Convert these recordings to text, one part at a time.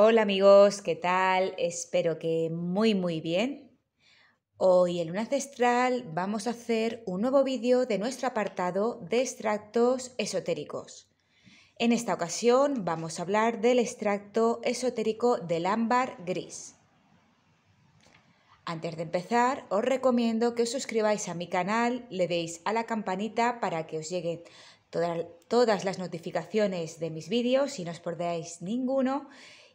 Hola amigos, ¿qué tal? Espero que muy muy bien. Hoy en Luna Ancestral vamos a hacer un nuevo vídeo de nuestro apartado de extractos esotéricos. En esta ocasión vamos a hablar del extracto esotérico del ámbar gris. Antes de empezar, os recomiendo que os suscribáis a mi canal, le deis a la campanita para que os lleguen todas, todas las notificaciones de mis vídeos y no os perdáis ninguno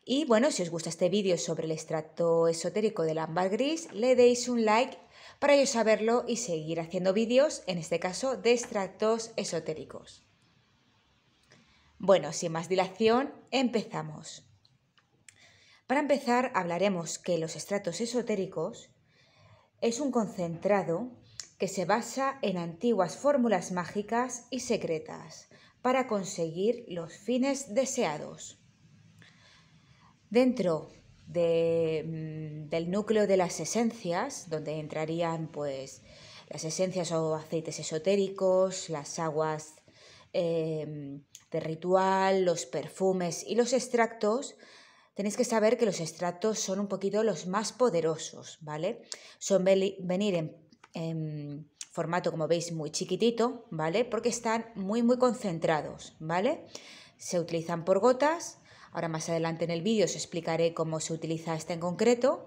y bueno, si os gusta este vídeo sobre el extracto esotérico del ámbar gris, le deis un like para yo saberlo y seguir haciendo vídeos, en este caso de extractos esotéricos. Bueno, sin más dilación, empezamos. Para empezar, hablaremos que los estratos esotéricos es un concentrado que se basa en antiguas fórmulas mágicas y secretas para conseguir los fines deseados. Dentro mm, del núcleo de las esencias, donde entrarían pues las esencias o aceites esotéricos, las aguas em, de ritual, los perfumes y los extractos, tenéis que saber que los extractos son un poquito los más poderosos, ¿vale? Son venir en, en formato, como veis, muy chiquitito, ¿vale? Porque están muy, muy concentrados, ¿vale? Se utilizan por gotas Ahora más adelante en el vídeo os explicaré cómo se utiliza este en concreto,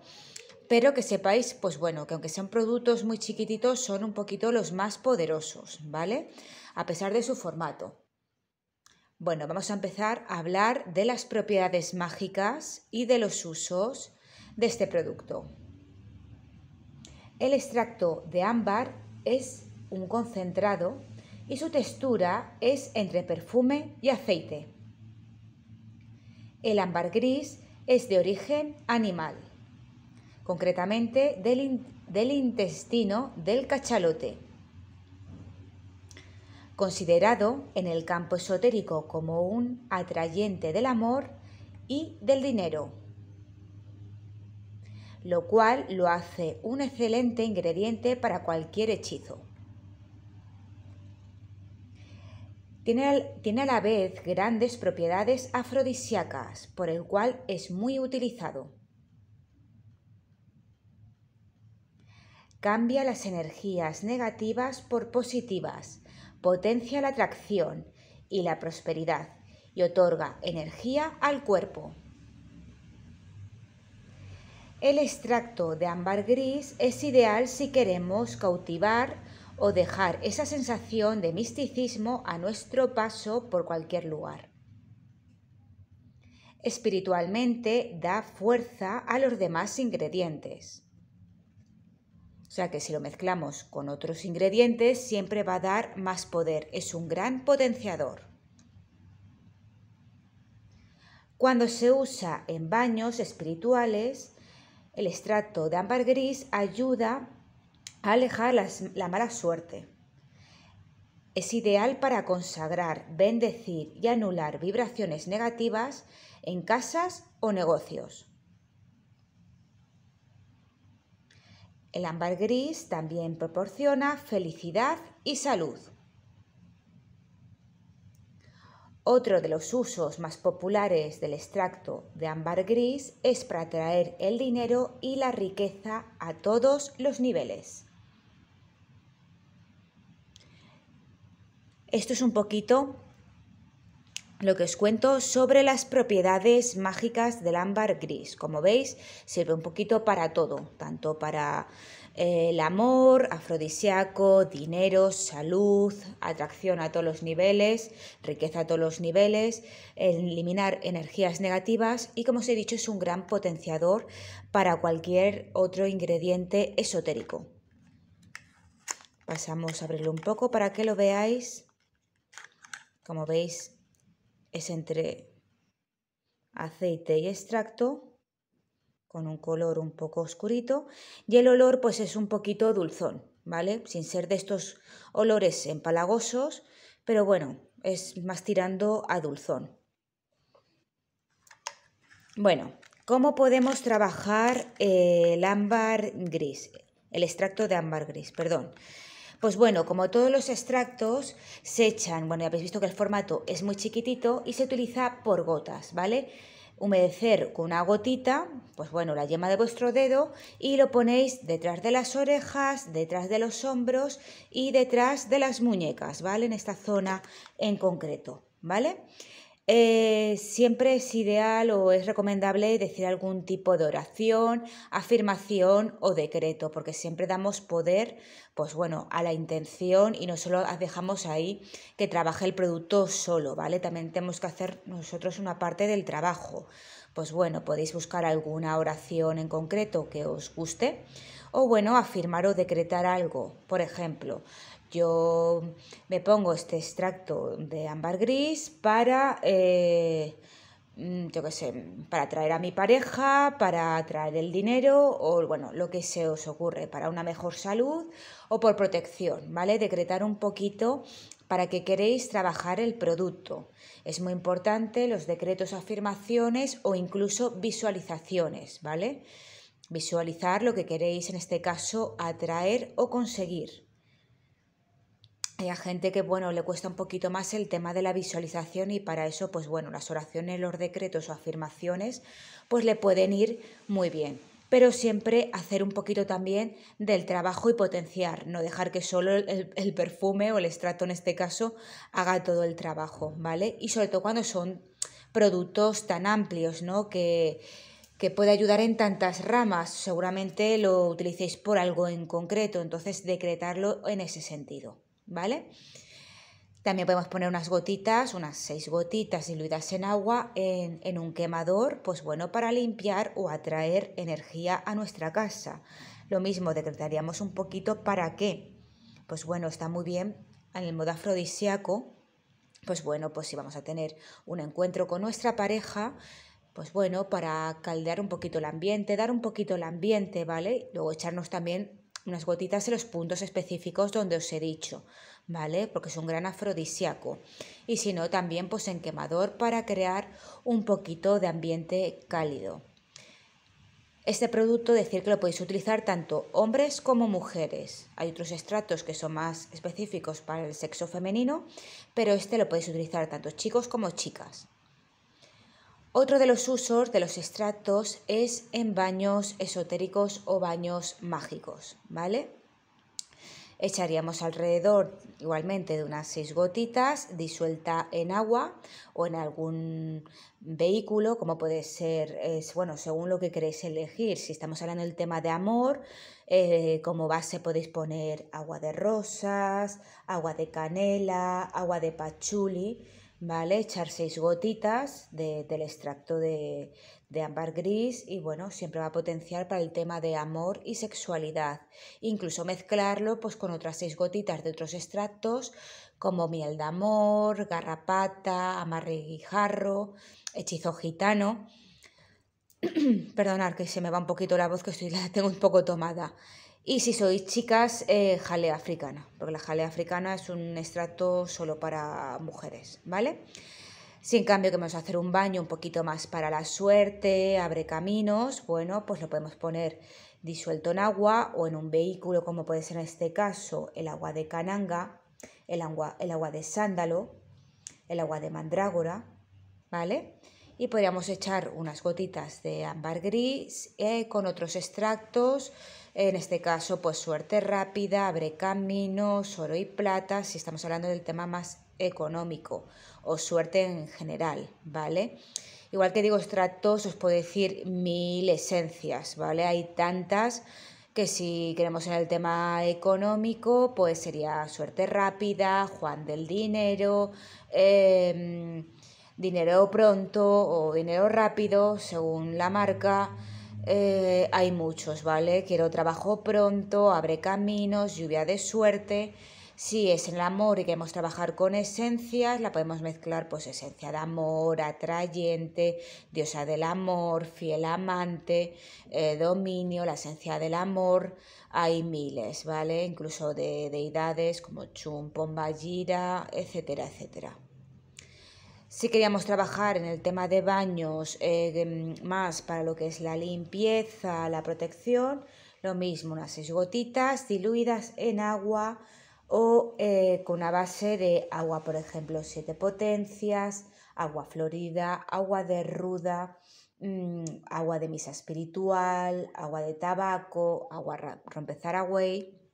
pero que sepáis, pues bueno, que aunque sean productos muy chiquititos, son un poquito los más poderosos, ¿vale? A pesar de su formato. Bueno, vamos a empezar a hablar de las propiedades mágicas y de los usos de este producto. El extracto de ámbar es un concentrado y su textura es entre perfume y aceite. El ámbar gris es de origen animal, concretamente del, intestino del cachalote. Considerado en el campo esotérico como un atrayente del amor y del dinero, lo cual lo hace un excelente ingrediente para cualquier hechizo. Tiene, a la vez grandes propiedades afrodisíacas, por el cual es muy utilizado. Cambia las energías negativas por positivas, potencia la atracción y la prosperidad y otorga energía al cuerpo. El extracto de ámbar gris es ideal si queremos cautivar o dejar esa sensación de misticismo a nuestro paso por cualquier lugar. Espiritualmente da fuerza a los demás ingredientes. O sea que si lo mezclamos con otros ingredientes siempre va a dar más poder. Es un gran potenciador. Cuando se usa en baños espirituales, el extracto de ámbar gris ayuda alejar la, mala suerte. Es ideal para consagrar, bendecir y anular vibraciones negativas en casas o negocios. El ámbar gris también proporciona felicidad y salud. Otro de los usos más populares del extracto de ámbar gris es para atraer el dinero y la riqueza a todos los niveles. Esto es un poquito lo que os cuento sobre las propiedades mágicas del ámbar gris. Como veis, sirve un poquito para todo, tanto para eh, el amor, afrodisiaco, dinero, salud, atracción a todos los niveles, riqueza a todos los niveles, eliminar energías negativas y como os he dicho es un gran potenciador para cualquier otro ingrediente esotérico. Pasamos a abrirlo un poco para que lo veáis como veis, es entre aceite y extracto con un color un poco oscurito y el olor pues es un poquito dulzón, ¿vale? Sin ser de estos olores empalagosos, pero bueno, es más tirando a dulzón. Bueno, ¿cómo podemos trabajar eh, el ámbar gris? El extracto de ámbar gris, perdón. Pues bueno, como todos los extractos, se echan, bueno, ya habéis visto que el formato es muy chiquitito y se utiliza por gotas, ¿vale? Humedecer con una gotita, pues bueno, la yema de vuestro dedo y lo ponéis detrás de las orejas, detrás de los hombros y detrás de las muñecas, ¿vale? En esta zona en concreto, ¿vale? Eh, siempre es ideal o es recomendable decir algún tipo de oración, afirmación o decreto, porque siempre damos poder, pues bueno, a la intención y no solo dejamos ahí que trabaje el producto solo, ¿vale? También tenemos que hacer nosotros una parte del trabajo. Pues bueno, podéis buscar alguna oración en concreto que os guste o bueno, afirmar o decretar algo. Por ejemplo, yo me pongo este extracto de ámbar gris para, eh, mm, yo qué sé, para atraer a mi pareja, para atraer el dinero o, bueno, lo que se os ocurre, para una mejor salud o por protección, ¿vale? Decretar un poquito para que queréis trabajar el producto. Es muy importante los decretos, afirmaciones o incluso visualizaciones, ¿vale? Visualizar lo que queréis, en este caso, atraer o conseguir hay a gente que, bueno, le cuesta un poquito más el tema de la visualización y para eso, pues bueno, las oraciones, los decretos o afirmaciones, pues le pueden ir muy bien. Pero siempre hacer un poquito también del trabajo y potenciar, no dejar que solo el, perfume o el estrato en este caso haga todo el trabajo, ¿vale? Y sobre todo cuando son productos tan amplios, ¿no? Que, que puede ayudar en tantas ramas. Seguramente lo utilicéis por algo en concreto, entonces decretarlo en ese sentido. ¿vale? También podemos poner unas gotitas, unas seis gotitas diluidas en agua en, un quemador, pues bueno, para limpiar o atraer energía a nuestra casa. Lo mismo, decretaríamos un poquito para qué. Pues bueno, está muy bien en el modo afrodisíaco. Pues bueno, pues si vamos a tener un encuentro con nuestra pareja, pues bueno, para caldear un poquito el ambiente, dar un poquito el ambiente, ¿vale? Luego echarnos también unas gotitas en los puntos específicos donde os he dicho, ¿vale? Porque es un gran afrodisíaco. Y si no, también pues en quemador para crear un poquito de ambiente cálido. Este producto decir que lo podéis utilizar tanto hombres como mujeres. Hay otros estratos que son más específicos para el sexo femenino, pero este lo podéis utilizar tanto chicos como chicas. Otro de los usos de los extractos es en baños esotéricos o baños mágicos, ¿vale? Echaríamos alrededor igualmente de unas seis gotitas disuelta en agua o en algún vehículo, como puede ser, bueno, según lo que queréis elegir. Si estamos hablando del tema de amor, eh, como base podéis poner agua de rosas, agua de canela, agua de pachuli ¿vale? Echar seis gotitas del extracto de, ámbar gris y bueno, siempre va a potenciar para el tema de amor y sexualidad. Incluso mezclarlo pues con otras seis gotitas de otros extractos como miel de amor, garrapata, amarre guijarro, hechizo gitano. Perdonar que se me va un poquito la voz que estoy la tengo un poco tomada. Y si sois chicas, eh, jalea africana, porque la jalea africana es un extracto solo para mujeres, ¿vale? Si en cambio queremos hacer un baño un poquito más para la suerte, abre caminos, bueno, pues lo podemos poner disuelto en agua o en un vehículo, como puede ser en este caso el agua de cananga, el agua, el agua de sándalo, el agua de mandrágora, ¿vale? Y podríamos echar unas gotitas de ámbar gris eh, con otros extractos en este caso, pues suerte rápida, abre caminos, oro y plata, si estamos hablando del tema más económico o suerte en general, ¿vale? Igual que digo estratos, os puedo decir mil esencias, ¿vale? Hay tantas que si queremos en el tema económico, pues sería suerte rápida, Juan del dinero, em, dinero pronto o dinero rápido, según la marca. Eh, hay muchos, ¿vale? Quiero trabajo pronto, abre caminos, lluvia de suerte. Si es en el amor y queremos trabajar con esencias, la podemos mezclar, pues esencia de amor, atrayente, diosa del amor, fiel amante, eh, dominio, la esencia del amor. Hay miles, ¿vale? Incluso de deidades como Chum, Pombayira, etcétera, etcétera. Si queríamos trabajar en el tema de baños eh, mm, más para lo que es la limpieza, la protección, lo mismo, unas seis gotitas diluidas en agua o eh, con una base de agua, por ejemplo, siete potencias, agua florida, agua de ruda, mm, agua de misa espiritual, agua de tabaco, agua rompezaragüey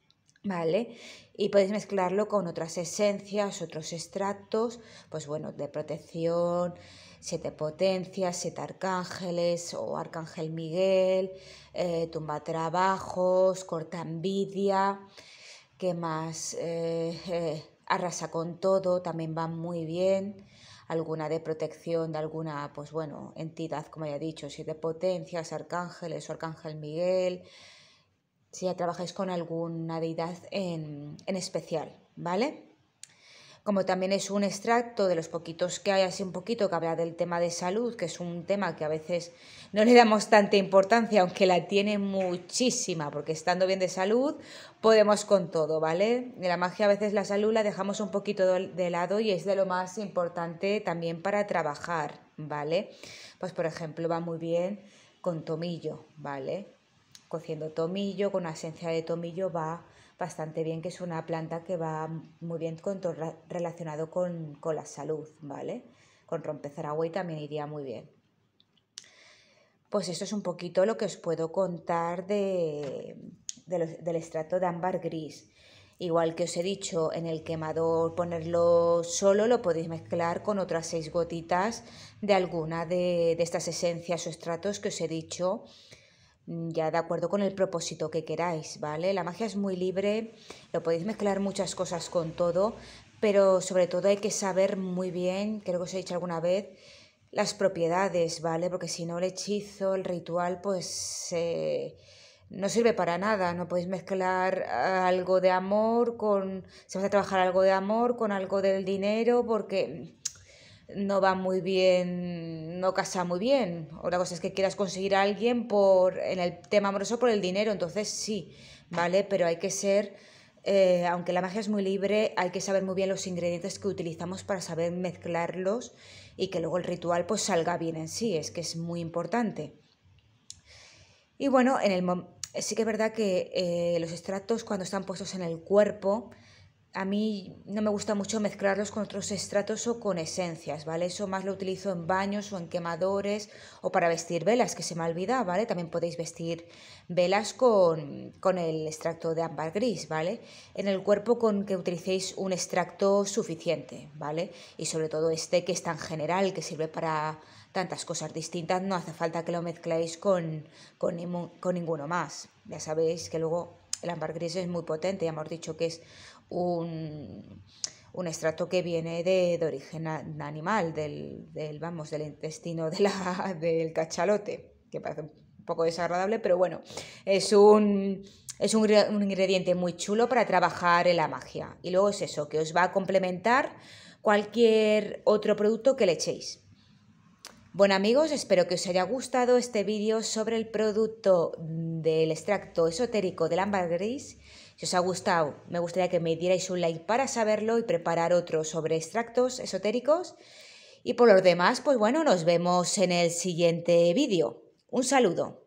¿Vale? Y podéis mezclarlo con otras esencias, otros extractos, pues bueno, de protección, siete potencias, siete arcángeles o arcángel Miguel, eh, tumba trabajos, corta envidia, que más eh, eh, arrasa con todo, también va muy bien alguna de protección de alguna, pues bueno, entidad, como ya he dicho, siete potencias, arcángeles o arcángel Miguel, si ya trabajáis con alguna deidad en, en especial, ¿vale? Como también es un extracto de los poquitos que hay, así un poquito que habla del tema de salud, que es un tema que a veces no le damos tanta importancia, aunque la tiene muchísima, porque estando bien de salud podemos con todo, ¿vale? De la magia a veces la salud la dejamos un poquito de lado y es de lo más importante también para trabajar, ¿vale? Pues por ejemplo va muy bien con tomillo, ¿vale? cociendo tomillo, con una esencia de tomillo va bastante bien, que es una planta que va muy bien con relacionado con, la salud, ¿vale? Con y también iría muy bien. Pues esto es un poquito lo que os puedo contar de, del estrato de ámbar gris. Igual que os he dicho, en el quemador ponerlo solo, lo podéis mezclar con otras seis gotitas de alguna de estas esencias o estratos que os he dicho Mm, ya de acuerdo con el propósito que queráis, ¿vale? La magia es muy libre, lo podéis mezclar muchas cosas con todo, pero sobre todo hay que saber muy bien, creo que os he dicho alguna vez, las propiedades, ¿vale? Porque si no el hechizo, el ritual, pues eh, no sirve para nada, no podéis mezclar ah, algo de amor con, se si vas a trabajar algo de amor con algo del dinero, porque no va muy bien, no casa muy bien. Otra cosa es que quieras conseguir a alguien por, en el tema amoroso por el dinero, entonces sí, ¿vale? Pero hay que ser, eh, aunque la magia es muy libre, hay que saber muy bien los ingredientes que utilizamos para saber mezclarlos y que luego el ritual pues salga bien en sí, es que es muy importante. Y bueno, en el sí que es verdad que eh, los extractos cuando están puestos en el cuerpo, a mí no me gusta mucho mezclarlos con otros estratos o con esencias, ¿vale? Eso más lo utilizo en baños o en quemadores o para vestir velas, que se me olvida, ¿vale? También podéis vestir velas con, el extracto de ámbar gris, ¿vale? En el cuerpo con que utilicéis un extracto suficiente, ¿vale? Y sobre todo este que es tan general, que sirve para tantas cosas distintas, no hace falta que lo mezcléis con, con ninguno más. Ya sabéis que luego el ámbar gris es muy potente, ya hemos dicho que es un, extracto que viene de, origen animal, del, vamos, intestino del cachalote, que parece un poco desagradable, pero bueno, es un, es un, un ingrediente muy chulo para trabajar en la magia. Y luego es eso, que os va a complementar cualquier otro producto que le echéis. Bueno amigos, espero que os haya gustado este vídeo sobre el producto del extracto esotérico del ámbar gris si os ha gustado, me gustaría que me dierais un like para saberlo y preparar otro sobre extractos esotéricos. Y por los demás, pues bueno, nos vemos en el siguiente vídeo. Un saludo.